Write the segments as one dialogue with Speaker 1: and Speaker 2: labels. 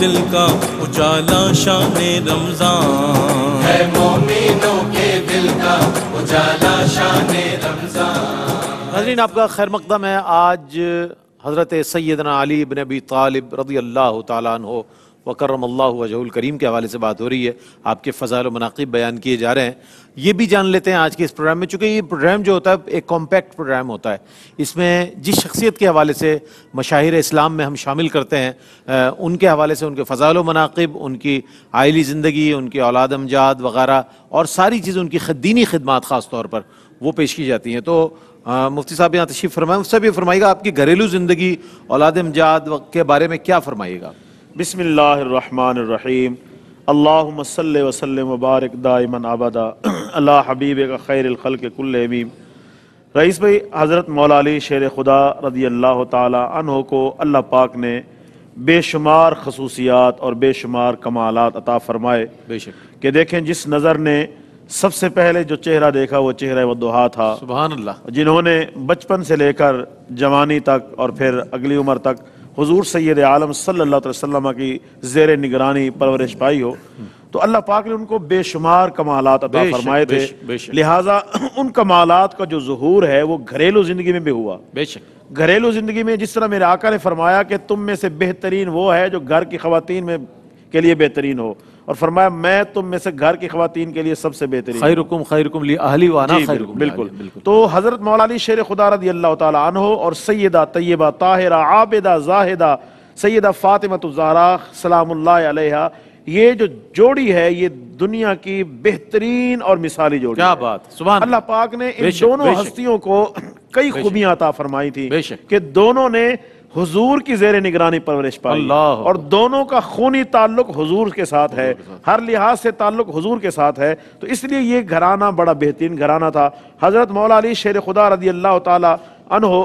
Speaker 1: दिल का उजाला शान रमजान है मोमिनों के दिल का उजाला शान रमजान नजरीन आपका खैर मकदम है आज हज़रत सैदना अली बिन अबी तालिब रजी अल्लाह तन हो वकरम अल्लाह वजहुल करीम के हवाले से बात हो रही है आपके फ़जाल मनाकब बयान किए जा रहे हैं ये भी जान लेते हैं आज के इस प्रोग्राम में चूँकि ये प्रोग्राम जो होता है एक कॉम्पैक्ट प्रोग्राम होता है इसमें जिस शख्सियत के हवाले से मशाहिर इस्लाम में हम शामिल करते हैं उनके हवाले से उनके फ़जाल मनाकब उनकी आयली ज़िंदगी उनकी औलाद अमजाद वगैरह और सारी चीज़ उनकी दीनी खदमात ख़ास तौर पर वो पेश की जाती हैं तो मुफ्ती साहब यहाँ तशीफ़ फरमाएँ साहब भी फरमाइएगा आपकी घरेलू ज़िंदगी औलाद अमजाद के बारे में क्या फरमाइएगा आप
Speaker 2: बसमीम अल्लासल वसलम मुबारक दायमन आबादा अल्लाह हबीब का खैरखल के कुल्लमीम रईस भाई हज़रत मौलाली शेर खुदा रदी अल्लाह तहो को अल्लाह पाक ने बेशुमार खसूसियात और बेशुमार कमालत अता फ़रमाए बेशक कि देखें जिस नज़र ने सबसे पहले जो चेहरा देखा वो चेहरा वदुहा था सुबह अल्लाह जिन्होंने बचपन से लेकर जवानी तक और फिर अगली उम्र तक हजूर सैद आलम सल्ला वसम की जेर निगरानी परवरिश पाई हो तो अल्लाह पाक ने उनको बेशुमार कमालत अदा फरमाए थे लिहाजा उन कमालत का जो जहूर है वो घरेलू ज़िंदगी में भी हुआ बेशक घरेलू ज़िंदगी में जिस तरह मेरे आका ने फरमाया कि तुम में से बेहतरीन वो है जो घर की खातन में के लिए बेहतरीन हो और फरमाया मैं तुम में से घर की खातन के लिए सबसे
Speaker 1: बेहतरीन खैरुकुम खैरुकुम अहली वाना खैरुकुम बिल्कुल
Speaker 2: तो हजरत मौला शेर खुदा रदी अल्लाह तन हो और सैदा तय्यबा ताहिरा आबिदा जाहिदा सैदा फ़ातिमत जहरा सलाम्ला ये जो जोड़ी है ये दुनिया की बेहतरीन और मिसाली जोड़ी क्या बात सुबह अल्लाह पाक ने इन दोनों हस्तियों को कई खूबियां अता फरमाई थी कि दोनों ने हुजूर की जेर निगरानी परवरिश पाई और दोनों का खूनी ताल्लुक हुजूर के साथ है हर लिहाज से ताल्लुक हुजूर के साथ है तो इसलिए ये घराना बड़ा बेहतरीन घराना था हज़रत मौला अली शेर खुदा रदी अल्लाह तहो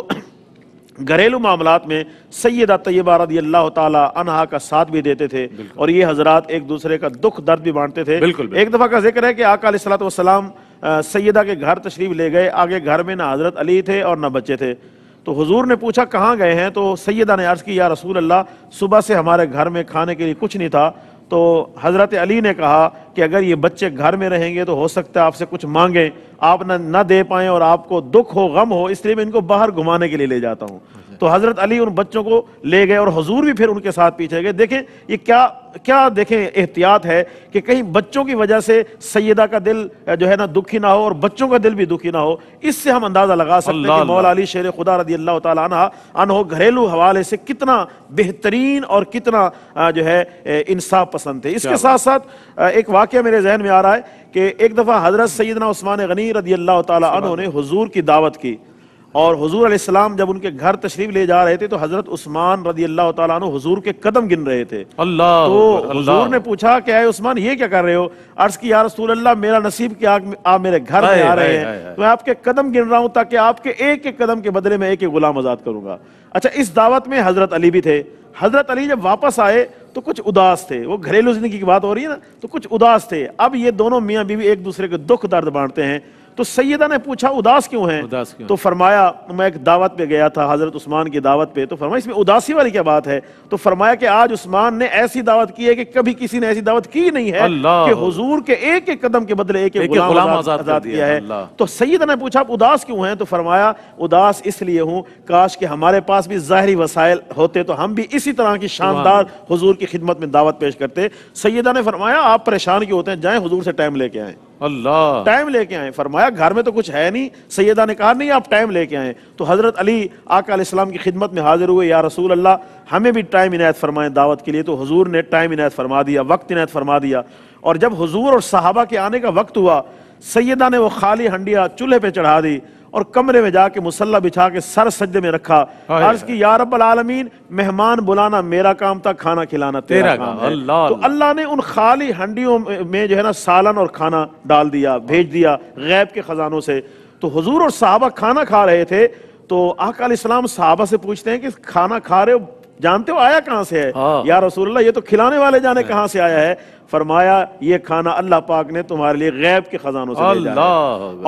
Speaker 2: घरेलू मामला में सैदा तय्यबा रदी अल्लाह तहा का साथ भी देते थे और ये हजरात एक दूसरे का दुख दर्द भी बांटते थे बिल्कुल, एक दफ़ा का जिक्र है कि आका सलाम सैदा के घर तशरीफ ले गए आगे घर में ना हजरत अली थे और ना बच्चे थे तो हुजूर ने पूछा कहाँ गए हैं तो सैदा ने अर्ज़ की या रसूल अल्लाह सुबह से हमारे घर में खाने के लिए कुछ नहीं था तो हज़रत अली ने कहा कि अगर ये बच्चे घर में रहेंगे तो हो सकता है आपसे कुछ मांगें आप ना ना दे पाएँ और आपको दुख हो गम हो इसलिए मैं इनको बाहर घुमाने के लिए ले जाता हूँ तो हज़रत अली उन बच्चों को ले गए और हजूर भी फिर उनके साथ पीछे गए देखें ये क्या क्या देखें एहतियात है कि कहीं बच्चों की वजह से सैदा का दिल जो है ना दुखी ना हो और बच्चों का दिल भी दुखी ना हो इससे हम अंदाज़ा लगा सकते हैं कि मौला अली शेर खुदा रदी अल्लाह तहो घरेलू हवाले से कितना बेहतरीन और कितना जो है इंसाफ पसंद थे इसके साथ साथ एक वाक्य मेरे जहन में आ रहा है कि एक दफ़ा हज़रत सैदना उस्मान गनी रदी अल्लाह तहों ने हजूर की दावत की और हजूर आसमाम जब उनके घर तशरीफ ले जा रहे थे तो हजरत उस्मान रजी अल्लाह तजूर के कदम गिन रहे थे
Speaker 1: अल्लाह तो हजूर ने
Speaker 2: पूछा कि आए उस्मान ये क्या कर रहे हो अर्ज की यार रसूल अल्लाह मेरा नसीब कि आप मेरे घर में आ रहे हैं तो मैं आपके कदम गिन रहा हूँ ताकि आपके एक एक कदम के बदले में एक एक गुलाम आज़ाद करूंगा अच्छा इस दावत में हजरत अली भी थे हजरत अली जब वापस आए तो कुछ उदास थे वो घरेलू जिंदगी की बात हो रही है ना तो कुछ उदास थे अब ये दोनों मियाँ बीवी एक दूसरे के दुख दर्द बांटते हैं तो सैदा ने पूछा उदास क्यों है उदास क्यों तो फरमाया मैं एक दावत पे गया था हज़रत उस्मान की दावत पे तो फरमाया इसमें उदासी वाली क्या बात है तो फरमाया कि आज उस्मान ने ऐसी दावत की है कि कभी किसी ने ऐसी दावत की नहीं है कि हुजूर के एक एक कदम के बदले एक एक गुलाम आज़ाद किया है तो सैदा ने पूछा आप उदास क्यों हैं तो फरमाया उदास इसलिए हूँ काश के हमारे पास भी ज़ाहरी वसायल होते तो हम भी इसी तरह की शानदार हुजूर की खिदमत में दावत पेश करते सैदा ने फरमाया आप परेशान क्यों होते हैं जाए हुजूर से टाइम लेके आए अल्लाह टाइम लेके आए फरमाया घर में तो कुछ है नहीं सैदा ने कहा नहीं आप टाइम लेके आए तो हजरत अली आका इस्लाम की खिदमत में हाजिर हुए या रसूल अल्लाह हमें भी टाइम इनायत फरमाए दावत के लिए तो हजूर ने टाइम इनायत फरमा दिया वक्त इनायत फरमा दिया और जब हजूर और साहबा के आने का वक्त हुआ सैदा ने वो खाली हंडिया चूल्हे पर चढ़ा दी और कमरे में जाके मुसल्ला बिछा के सर सज्जे में रखा अर्ज की या रब्बल आलमीन मेहमान बुलाना मेरा काम था खाना खिलाना तेरा, तेरा काम अल्लाह तो अल्लाह ने उन खाली हंडियों में जो है ना सालन और खाना डाल दिया भेज दिया गैब के खजानों से तो हजूर और साहबा खाना खा रहे थे तो आकाम साहबा से पूछते हैं कि खाना खा रहे हो जानते हो आया कहां से है हाँ। या रसूल्ला ये तो खिलाने वाले जाने हाँ। कहां से आया है फरमाया ये खाना अल्लाह पाक ने तुम्हारे लिए गैब के खजानों से भेजा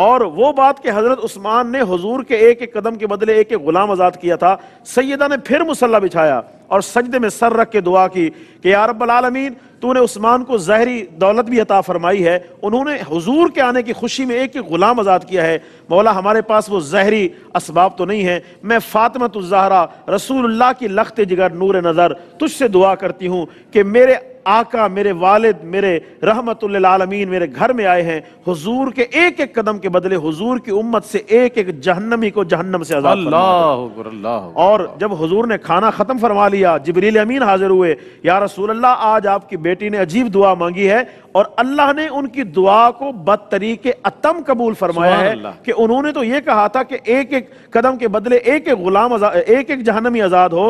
Speaker 2: और वो बात के हजरत उस्मान ने हुजूर के एक एक कदम के बदले एक एक गुलाम आजाद किया था सैदा ने फिर मुसल्ला बिछाया और सजदे में सर रख के दुआ की कि या आलमीन तूने उस्मान को जहरी दौलत भी अता फरमाई है उन्होंने हुजूर के आने की खुशी में एक एक गुलाम आज़ाद किया है मौला हमारे पास वो जहरी इसबाब तो नहीं है मैं फ़ातमत जहरा रसूलुल्लाह की लखते जिगर नूर नज़र तुझसे दुआ करती हूँ कि मेरे आका मेरे वालिद मेरे रहमतमीन मेरे घर में आए हैं हुजूर के एक एक कदम के बदले हुजूर की उम्मत से एक एक जहन्नमी को जहन्नम से आजाद
Speaker 1: अल्लाह
Speaker 2: और जब हुजूर ने खाना खत्म फरमा लिया जबरील अमीन हाजिर हुए या रसूल अल्लाह आज आपकी बेटी ने अजीब दुआ मांगी है और अल्लाह ने उनकी दुआ को बद तरीके अतम कबूल फरमाया है कि उन्होंने तो यह कहा था कि एक एक कदम के बदले एक एक गुलाम एक एक जहनमी आजाद हो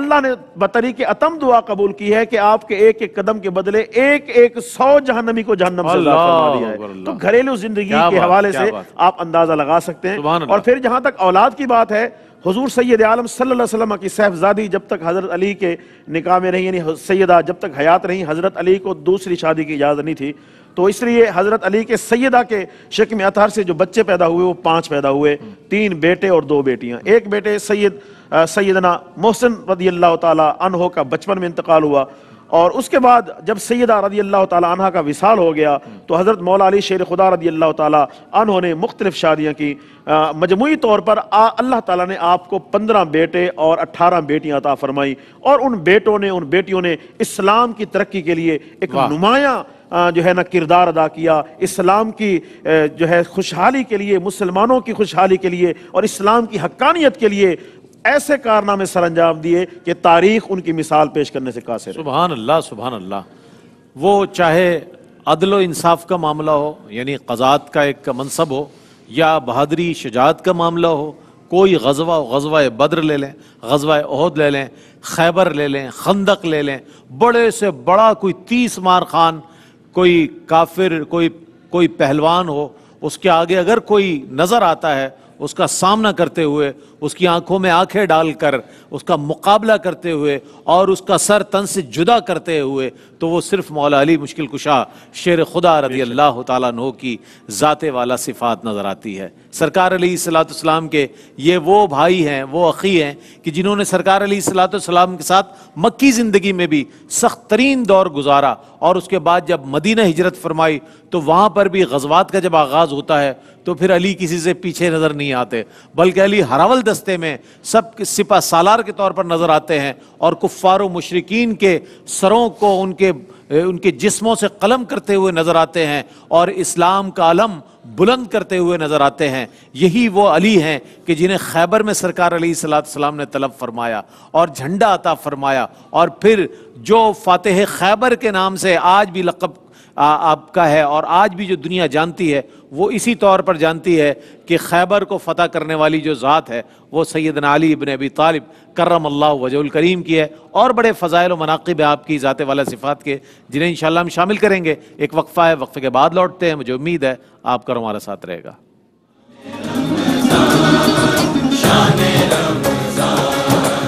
Speaker 2: अल्लाह ने के अतम दुआ कबूल की है कि आपके एक एक एक कदम के बदले एक एक सौ जहनमी को जहनम से दिया है तो घरेलू जिंदगी के हवाले से आप अंदाजा लगा सकते हैं और फिर जहां तक औलाद की बात है हजूर सैद आलम सल्लम की सहबजादी जब तक हज़रत अली के निकाह में रही यानी सैदा जब तक हयात रही हज़रत अली को दूसरी शादी की इजाज़त नहीं थी तो इसलिए हज़रत अली के सैदा के शक में अतार से जो बच्चे पैदा हुए वो पांच पैदा हुए तीन बेटे और दो बेटियां एक बेटे सैयद सैदना मोहसिन रदी अल्लाह तन का बचपन में इंतकाल हुआ और उसके बाद जब सैदा रदी अल्लाह तह का विसाल हो गया तो हज़रत मौला अली शेर खुदा रदी अल्लाह तह ने मुख्तलिफ शादियाँ की मजमू तौर पर अल्लाह ताली ने आपको पंद्रह बेटे और अट्ठारह बेटियाँ अता फरमाई और उन बेटों ने उन बेटियों ने इस्लाम की तरक्की के लिए एक नुमाया जो है ना किरदार अदा किया इस्लाम की जो है खुशहाली के लिए मुसलमानों की खुशहाली के लिए और इस्लाम की हक्कानियत के लिए ऐसे कारनामे सर अंजाम दिए कि तारीख उनकी मिसाल पेश करने से कासिर सुबहान
Speaker 1: अल्लाह सुबहान अल्लाह वो चाहे अदल इंसाफ का मामला हो यानी कज़ात का एक मनसब हो या बहादरी शजात का मामला हो कोई गजवा गजवा बद्र ले लें गजवा अहद ले लें खैबर ले लें खंदक ले लें बड़े से बड़ा कोई तीस मार खान कोई काफिर कोई कोई पहलवान हो उसके आगे अगर कोई नज़र आता है उसका सामना करते हुए उसकी आंखों में आंखें डालकर उसका मुकाबला करते हुए और उसका सर तन से जुदा करते हुए तो वो सिर्फ मौला अली मुश्किल कुशा शेर खुदा रदी अल्लाह तु की ज़ात वाला सिफात नज़र आती है सरकार अली सलाम के ये वो भाई हैं वो अखी हैं कि जिन्होंने सरकार अली सलाम के साथ मक्की ज़िंदगी में भी सख्त तरीन दौर गुजारा और उसके बाद जब मदीना हिजरत फरमाई तो वहाँ पर भी गजवात का जब आगाज़ होता है तो फिर अली किसी से पीछे नज़र नहीं आते बल्कि अली हरावल दस्ते में सब सिपा सालार के तौर पर नज़र आते हैं और कुफ़ार मशरकिन के सरों को उनके उनके जिस्मों से कलम करते हुए नज़र आते हैं और इस्लाम का अलम बुलंद करते हुए नजर आते हैं यही वो अली हैं कि जिन्हें खैबर में सरकार अली सलाम ने तलब फरमाया और झंडा अता फरमाया और फिर जो फातह खैबर के नाम से आज भी लकब आपका है और आज भी जो दुनिया जानती है वो इसी तौर पर जानती है कि खैबर को फ़तह करने वाली जो ज़ात है वो सैदन अली इबन अबी तालिब करम अल्लाह वजल करीम की है और बड़े फ़जाइल मनाकब है आपकी ज़ात वाला सिफ़ात के जिन्हें इन हम शामिल करेंगे एक वक्फ़ा है वक्फ़े के बाद लौटते हैं मुझे उम्मीद है आप कर साथ रहेगा